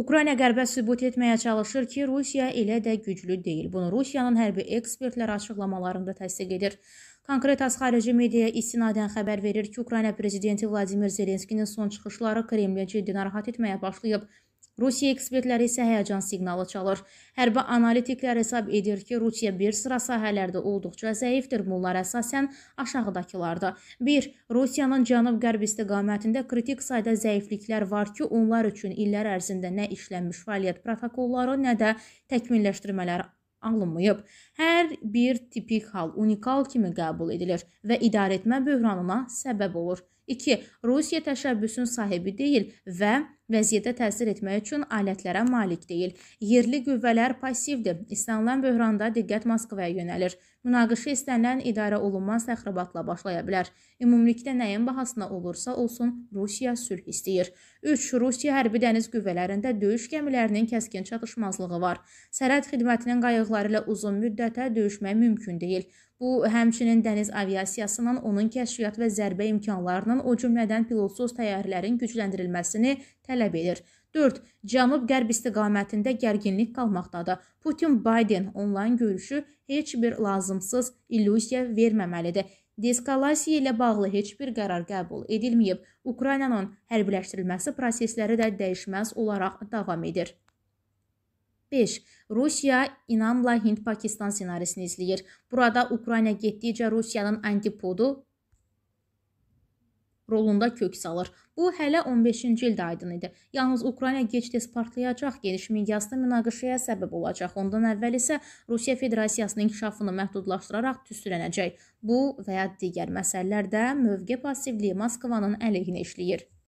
Ukrayna qərbə sübut etməyə çalışır ki, Rusiya elə də güclü deyil. Bunu Rusiyanın hərbi ekspertləri açıqlamalarında təsdiq edir. Konkret az xarici mediaya istinadən xəbər verir ki, Ukrayna prezidenti Vladimir Zelenskinin son çıxışları Kremlə ciddi narahat etməyə başlayıb. Rusiya ekspertləri isə həyəcan siqnalı çalır. Hərbi analitiklər hesab edir ki, Rusiya bir sıra sahələrdə olduqca zəifdir. Bunlar əsasən aşağıdakılardır. 1. Rusiyanın cənub-qərb istiqamətində kritik sayda zəifliklər var ki, onlar üçün illər ərzində nə işlənmiş fəaliyyət protokolları, nə də təkmilləşdirmələr alınmayıb. Hər bir tipik hal unikal kimi qəbul edilir və idarəetmə böhranına səbəb olur. 2. Rusiya təşəbbüsün sahibi deyil və vəziyyətə təsir etmək üçün alətlərə malik deyil. Yerli qüvvələr passivdir. İstənilən böhranda diqqət Moskvaya yönəlir. Münaqişə istənilən idarə olunmaz təxribatla başlaya bilər. Ümumilikdə nəyin bahasına olursa olsun, Rusiya sülh istəyir. 3. Rusiya hərbi dəniz qüvvələrində döyüş gəmilərinin kəskin çatışmazlığı var. Sərhəd xidmətinin qayıqları ilə uzun müddətə döyüşmək mümkün deyil. Bu, həmçinin dəniz aviasiyasının, onun kəşfiyyat və zərbə imkanlarının, o cümlədən pilotsuz təyyarələrin gücləndirilməsini tələb tələb edir. 4. Cənub-qərb istiqamətində gərginlik qalmaqdadır. Putin-Biden onlayn görüşü heç bir lazımsız illüziya verməməlidir. Deskalasiya ilə bağlı heç bir qərar qəbul edilməyib. Ukraynanın hərbiləşdirilməsi prosesləri də dəyişməz olaraq davam edir. 5. Rusiya inamla Hind-Pakistan ssenarisini izləyir. Burada Ukrayna getdikcə Rusiyanın antipodu rolunda kök salır. Bu hələ 15-ci ildə aydın idi. Yalnız Ukrayna gec-tez partlayacaq, geniş miqyaslı münaqişəyə səbəb olacaq. Ondan əvvəl isə Rusiya Federasiyasının inkişafını məhdudlaşdıraraq tüstülənəcək. Bu və ya digər məsələlər də mövqe passivliyi Moskvanın əleyhinə işləyir.